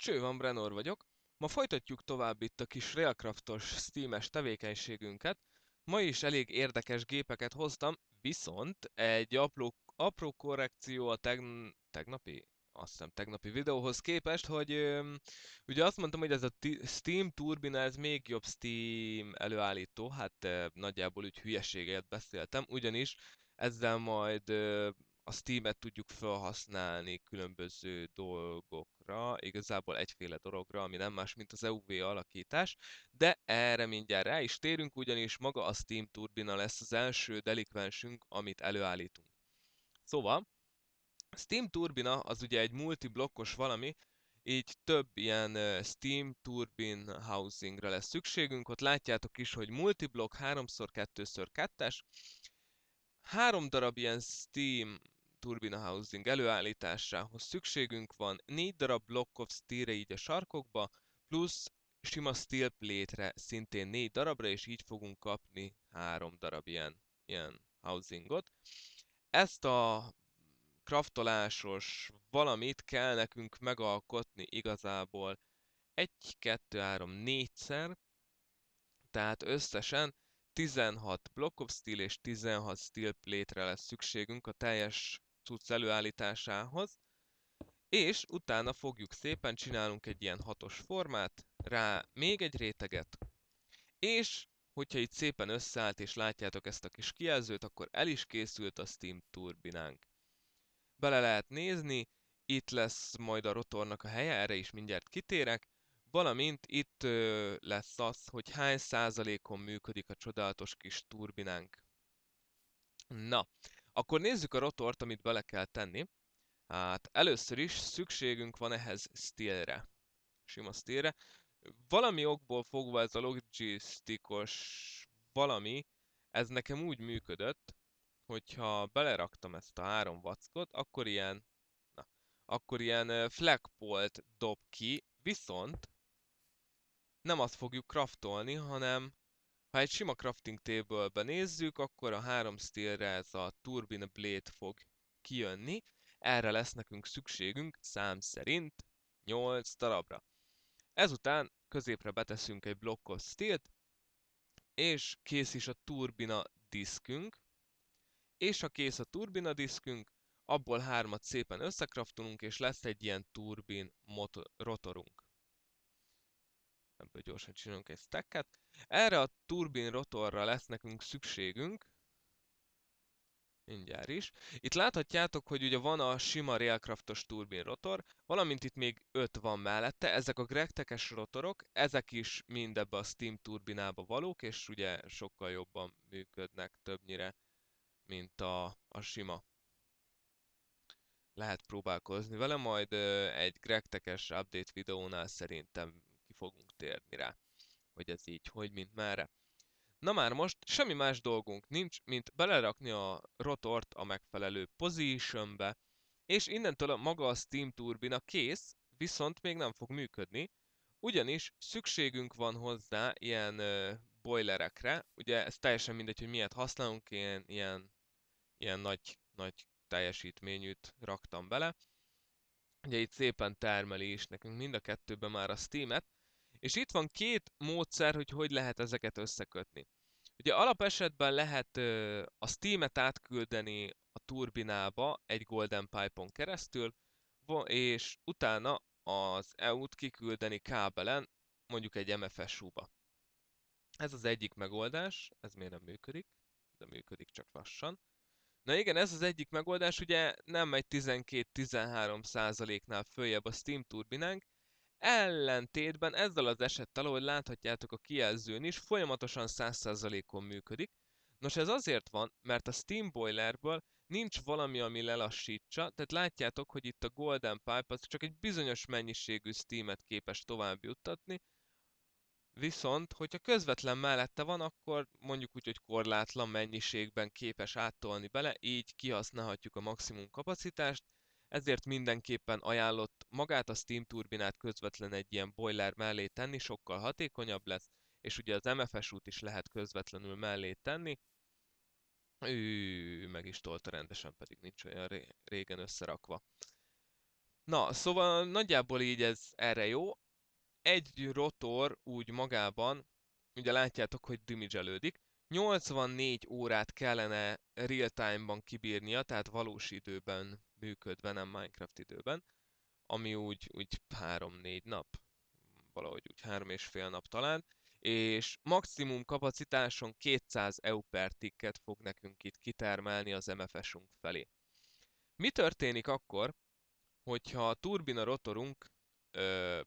Cső van, Brenor vagyok. Ma folytatjuk tovább itt a kis Railcraftos Steam-es tevékenységünket. Ma is elég érdekes gépeket hoztam, viszont egy apró, apró korrekció a tegn tegnapi azt hiszem tegnapi videóhoz képest, hogy ö, ugye azt mondtam, hogy ez a Steam Turbina, ez még jobb Steam előállító, hát ö, nagyjából úgy hülyeséget beszéltem, ugyanis ezzel majd ö, a Steam-et tudjuk felhasználni különböző dolgokra, igazából egyféle dologra, ami nem más, mint az EUV alakítás, de erre mindjárt rá is térünk, ugyanis maga a Steam Turbina lesz az első delikvensünk, amit előállítunk. Szóval, Steam Turbina az ugye egy multiblokkos valami, így több ilyen Steam Turbine housingra lesz szükségünk. Ott látjátok is, hogy multiblock 3x2x2-es, három darab ilyen Steam turbina housing előállításához szükségünk van 4 darab block of steel így a sarkokba, plusz sima steel plate-re szintén 4 darabra, és így fogunk kapni 3 darab ilyen, ilyen housingot. Ezt a kraftolásos valamit kell nekünk megalkotni igazából 1, 2, 3, 4-szer, tehát összesen 16 Block of Steel és 16 Steel Plate-re lesz szükségünk a teljes cucc előállításához, és utána fogjuk szépen, csinálunk egy ilyen hatos formát, rá még egy réteget, és hogyha itt szépen összeállt és látjátok ezt a kis kijelzőt, akkor el is készült a Steam turbinánk. Bele lehet nézni, itt lesz majd a rotornak a helye, erre is mindjárt kitérek, valamint itt lesz az, hogy hány százalékon működik a csodálatos kis turbinánk. Na, akkor nézzük a rotort, amit bele kell tenni. Hát először is szükségünk van ehhez stílre, Sima stílre. Valami okból fogva ez a logisztikos valami, ez nekem úgy működött, hogyha beleraktam ezt a három vackot, akkor ilyen, na, akkor ilyen flagpolt dob ki, viszont nem azt fogjuk kraftolni, hanem ha egy sima crafting table-be nézzük, akkor a három steel ez a Turbine Blade fog kijönni. Erre lesz nekünk szükségünk szám szerint 8 darabra. Ezután középre beteszünk egy blokkos stílt, és kész is a turbina diszkünk. És ha kész a turbina diszkünk, abból hármat szépen összekraftolunk, és lesz egy ilyen turbin rotorunk. Ebből gyorsan csinálunk egy stacket. Erre a turbin rotorra lesz nekünk szükségünk. Mindjárt is. Itt láthatjátok, hogy ugye van a sima Railcraftos turbin rotor, valamint itt még 5 van mellette, ezek a gregtekes rotorok, ezek is mind ebbe a Steam turbinába valók, és ugye sokkal jobban működnek többnyire, mint a, a sima. Lehet próbálkozni vele, majd egy gregtekes update videónál szerintem fogunk térni rá, hogy ez így, hogy mint merre. Na már most semmi más dolgunk nincs, mint belerakni a rotort a megfelelő positionbe, és innentől a maga a Steam Turbina kész, viszont még nem fog működni, ugyanis szükségünk van hozzá ilyen ö, boilerekre, ugye ez teljesen mindegy, hogy miért használunk, ilyen, ilyen, ilyen nagy, nagy teljesítményűt raktam bele. Ugye itt szépen termeli is nekünk mind a kettőben már a Steam-et, és itt van két módszer, hogy hogy lehet ezeket összekötni. Ugye alapesetben lehet a Steam-et átküldeni a turbinába egy Golden Pipe-on keresztül, és utána az EU-t kiküldeni kábelen, mondjuk egy MFSU-ba. Ez az egyik megoldás, ez miért nem működik, de működik csak lassan. Na igen, ez az egyik megoldás, ugye nem egy 12-13 százaléknál följebb a Steam turbinánk, Ellentétben ezzel az esettel, ahogy láthatjátok a kijelzőn is, folyamatosan 100%-on működik. Nos ez azért van, mert a steam boilerből nincs valami, ami lelassítsa, tehát látjátok, hogy itt a Golden Pipe az csak egy bizonyos mennyiségű steamet képes tovább juttatni, viszont, hogyha közvetlen mellette van, akkor mondjuk úgy, hogy korlátlan mennyiségben képes áttolni bele, így kihasználhatjuk a maximum kapacitást, ezért mindenképpen ajánlott magát a Steam turbinát közvetlen egy ilyen boiler mellé tenni, sokkal hatékonyabb lesz, és ugye az MFS út is lehet közvetlenül mellé tenni, ő meg is tolta rendesen, pedig nincs olyan régen összerakva. Na, szóval nagyjából így ez erre jó. Egy rotor úgy magában, ugye látjátok, hogy dimidzselődik, 84 órát kellene real-time-ban kibírnia, tehát valós időben működve, nem Minecraft időben, ami úgy, úgy 3-4 nap, valahogy úgy három és fél nap talán, és maximum kapacitáson 200 EU per ticket fog nekünk itt kitermelni az MFS-unk felé. Mi történik akkor, hogyha a turbina rotorunk, ö,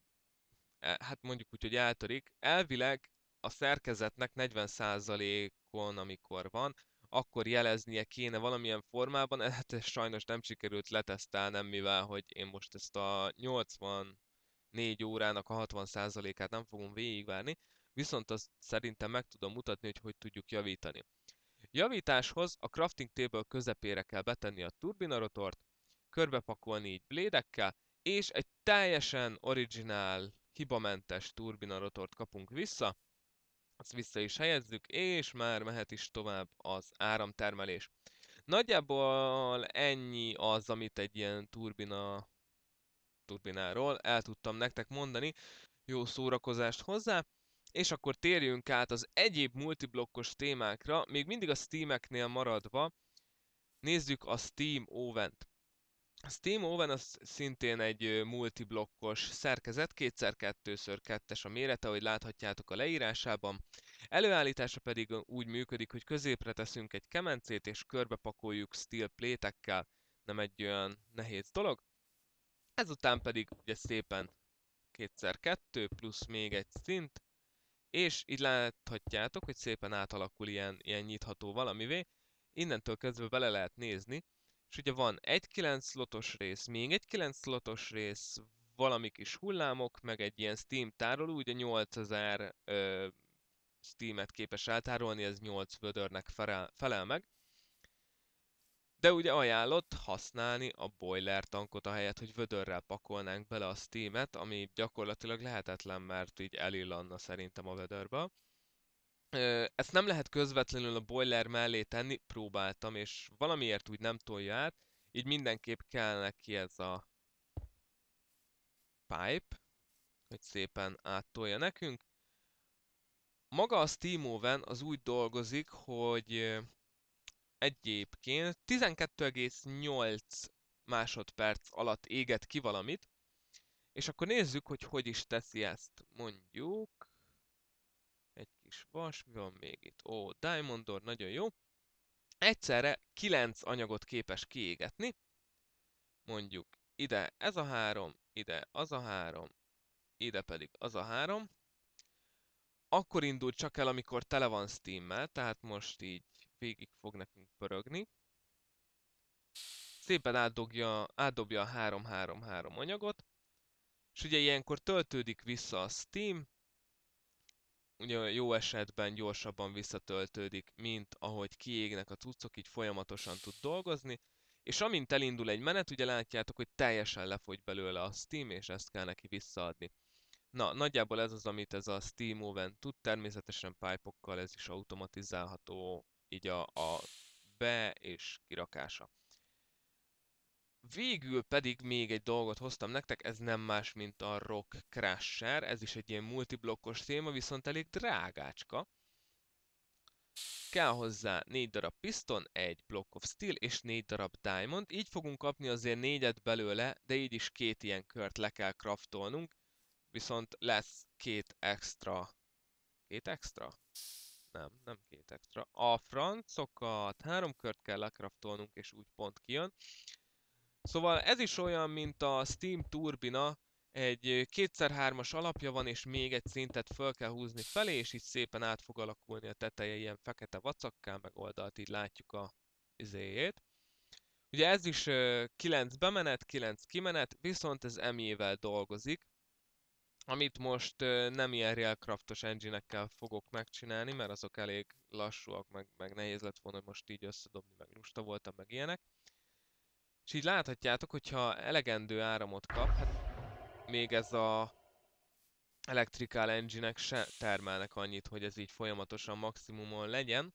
e, hát mondjuk úgy, hogy eltörik, elvileg a szerkezetnek 40%-on, amikor van, akkor jeleznie kéne valamilyen formában, e, hát ez sajnos nem sikerült letesztelnem, mivel hogy én most ezt a 84 órának a 60%-át nem fogom végigvárni, viszont azt szerintem meg tudom mutatni, hogy hogy tudjuk javítani. Javításhoz a crafting table közepére kell betenni a turbinarotort, körbepakolni így blédekkel, és egy teljesen originál, hibamentes turbinarotort kapunk vissza, azt vissza is helyezzük, és már mehet is tovább az áramtermelés. Nagyjából ennyi az, amit egy ilyen turbina turbináról el tudtam nektek mondani. Jó szórakozást hozzá! És akkor térjünk át az egyéb multiblokkos témákra, még mindig a Steam-eknél maradva, nézzük a Steam Ovent. Steam Oven az szintén egy multiblokkos szerkezet, kétszer kettőször kettes a mérete, ahogy láthatjátok a leírásában. Előállítása pedig úgy működik, hogy középre teszünk egy kemencét és körbepakoljuk steel plétekkel, nem egy olyan nehéz dolog. Ezután pedig ugye szépen kétszer kettő plusz még egy szint, és így láthatjátok, hogy szépen átalakul ilyen, ilyen nyitható valamivé. Innentől kezdve bele lehet nézni, és ugye van egy 9 slotos rész, még egy 9 slotos rész, valami kis hullámok, meg egy ilyen Steam tároló, ugye 8000 ö, Steam-et képes eltárolni, ez 8 vödörnek felel, felel meg. De ugye ajánlott használni a boiler tankot, ahelyett, hogy vödörrel pakolnánk bele a Steam-et, ami gyakorlatilag lehetetlen, mert így elillanna szerintem a vödörbe ezt nem lehet közvetlenül a boiler mellé tenni, próbáltam, és valamiért úgy nem tolja át, így mindenképp kell neki ez a pipe, hogy szépen áttolja nekünk. Maga a SteamOven az úgy dolgozik, hogy egyébként 12,8 másodperc alatt éget ki valamit, és akkor nézzük, hogy hogy is teszi ezt. Mondjuk is vas, mi van még itt? Ó, Diamondor, nagyon jó. Egyszerre 9 anyagot képes kiégetni. Mondjuk ide ez a három, ide az a három, ide pedig az a három. Akkor indul csak el, amikor tele van steam tehát most így végig fog nekünk pörögni. Szépen átdobja, átdobja a 3-3-3 anyagot, és ugye ilyenkor töltődik vissza a Steam, ugye jó esetben gyorsabban visszatöltődik, mint ahogy kiégnek a cuccok, így folyamatosan tud dolgozni, és amint elindul egy menet, ugye látjátok, hogy teljesen lefogy belőle a Steam, és ezt kell neki visszaadni. Na, nagyjából ez az, amit ez a Steam Oven tud, természetesen pipe ez is automatizálható, így a, a be- és kirakása. Végül pedig még egy dolgot hoztam nektek, ez nem más, mint a Rock Crusher, ez is egy ilyen multiblokkos téma, viszont elég drágácska. Kell hozzá 4 darab piston, egy block of steel és 4 darab diamond, így fogunk kapni azért négyet belőle, de így is két ilyen kört le kell craftolnunk, viszont lesz két extra... Két extra? Nem, nem két extra. A francokat három kört kell lekraftolnunk, és úgy pont kijön. Szóval ez is olyan, mint a Steam Turbina, egy 2x3-as alapja van, és még egy szintet fel kell húzni felé, és így szépen át fog alakulni a teteje ilyen fekete vacakká, meg oldalt így látjuk a izéjét. Ugye ez is 9 bemenet, 9 kimenet, viszont ez emével dolgozik, amit most nem ilyen Railcraftos engine fogok megcsinálni, mert azok elég lassúak, meg, meg nehéz lett volna most így összedobni, meg lusta voltam, meg ilyenek és így láthatjátok, hogyha elegendő áramot kap, hát még ez a Electrical engine se termelnek annyit, hogy ez így folyamatosan maximumon legyen.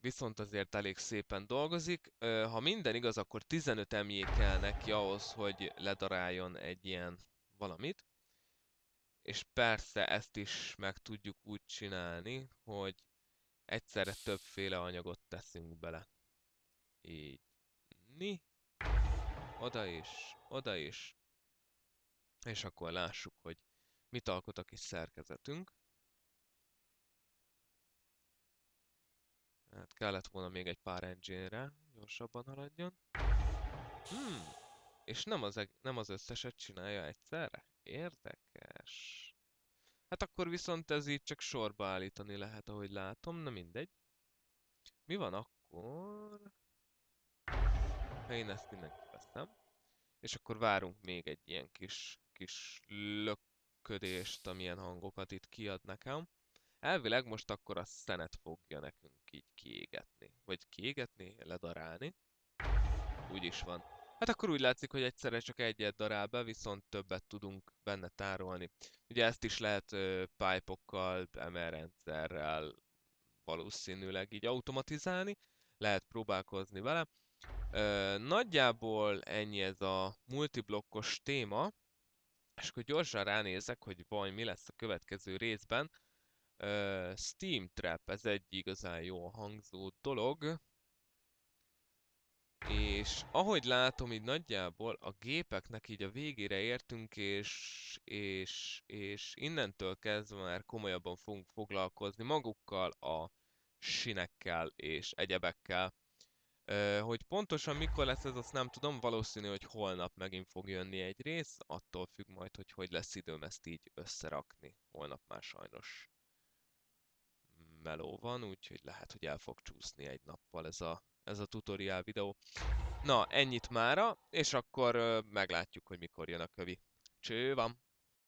Viszont azért elég szépen dolgozik. Ha minden igaz, akkor 15 MJ kell neki ahhoz, hogy ledaráljon egy ilyen valamit. És persze ezt is meg tudjuk úgy csinálni, hogy egyszerre többféle anyagot teszünk bele. Így. Ni. Oda is, oda is. És akkor lássuk, hogy mit alkot a kis szerkezetünk. Hát kellett volna még egy pár engine-re, gyorsabban haladjon. Hmm. És nem az, nem az összeset csinálja egyszerre? Érdekes. Hát akkor viszont ez így csak sorba állítani lehet, ahogy látom, na mindegy. Mi van akkor? ha én ezt innen kiveszem. És akkor várunk még egy ilyen kis, kis löködést, amilyen hangokat itt kiad nekem. Elvileg most akkor a szenet fogja nekünk így kiégetni. Vagy kiégetni, ledarálni. Úgy is van. Hát akkor úgy látszik, hogy egyszerre csak egyet darál be, viszont többet tudunk benne tárolni. Ugye ezt is lehet ö, pipe-okkal, rendszerrel valószínűleg így automatizálni, lehet próbálkozni vele. Ö, nagyjából ennyi ez a multiblokkos téma, és akkor gyorsan ránézek, hogy vaj, mi lesz a következő részben. Ö, Steam Trap, ez egy igazán jó hangzó dolog. És ahogy látom, így nagyjából a gépeknek így a végére értünk, és, és, és innentől kezdve már komolyabban fogunk foglalkozni magukkal, a sinekkel és egyebekkel. Hogy pontosan mikor lesz ez, azt nem tudom, valószínű, hogy holnap megint fog jönni egy rész, attól függ majd, hogy hogy lesz időm ezt így összerakni. Holnap már sajnos meló van, úgyhogy lehet, hogy el fog csúszni egy nappal ez a, ez a tutoriál videó. Na, ennyit mára, és akkor meglátjuk, hogy mikor jön a kövi. Cső van!